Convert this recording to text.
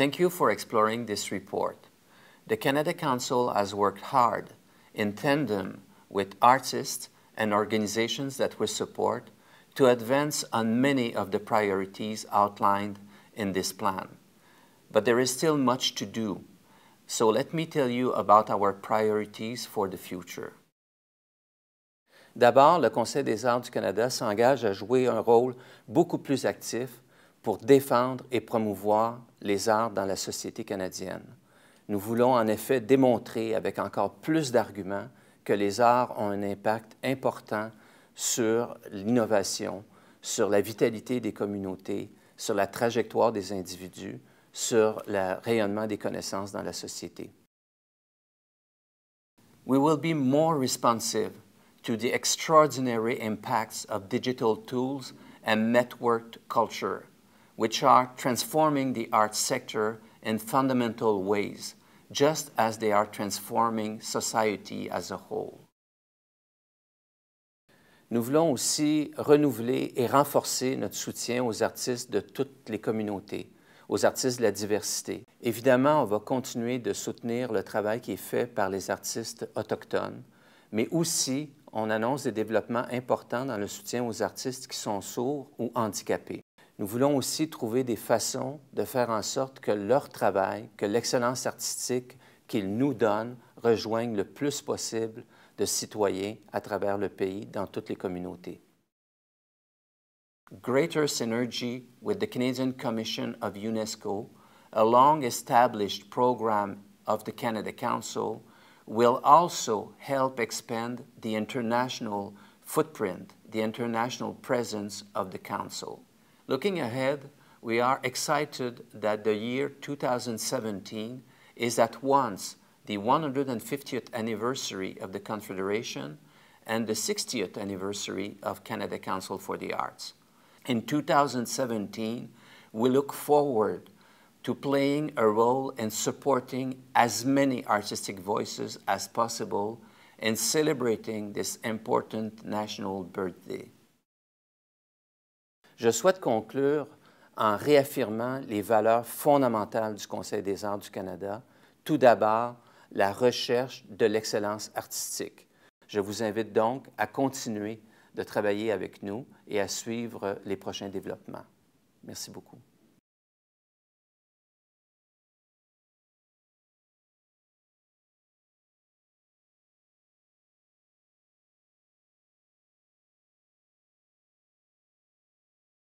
Thank you for exploring this report. The Canada Council has worked hard in tandem with artists and organizations that we support to advance on many of the priorities outlined in this plan. But there is still much to do, so let me tell you about our priorities for the future. D'abord, le Conseil des arts du Canada s'engage à jouer un rôle beaucoup plus actif pour défendre et promouvoir les arts dans la société canadienne. Nous voulons en effet démontrer avec encore plus d'arguments que les arts ont un impact important sur l'innovation, sur la vitalité des communautés, sur la trajectoire des individus, sur le rayonnement des connaissances dans la société. We will be more responsive to the extraordinary impacts of digital tools and networked culture which are transforming the art sector in fundamental ways, just as they are transforming society as a whole. Nous voulons aussi renouveler et renforcer notre soutien aux artistes de toutes les communautés, aux artistes de la diversité. Évidemment, on va continuer de soutenir le travail qui est fait par les artistes autochtones, mais aussi on annonce des développements importants dans le soutien aux artistes qui sont sourds ou handicapés nous voulons aussi trouver des façons de faire en sorte que leur travail, que l'excellence artistique qu'ils nous donnent rejoigne le plus possible de citoyens à travers le pays, dans toutes les communautés. Greater synergy with the Canadian Commission of UNESCO, a long established program of the Canada Council, will also help expand the international footprint, the international presence of the Council. Looking ahead, we are excited that the year 2017 is at once the 150th anniversary of the Confederation and the 60th anniversary of Canada Council for the Arts. In 2017, we look forward to playing a role in supporting as many artistic voices as possible in celebrating this important national birthday. Je souhaite conclure en réaffirmant les valeurs fondamentales du Conseil des arts du Canada. Tout d'abord, la recherche de l'excellence artistique. Je vous invite donc à continuer de travailler avec nous et à suivre les prochains développements. Merci beaucoup.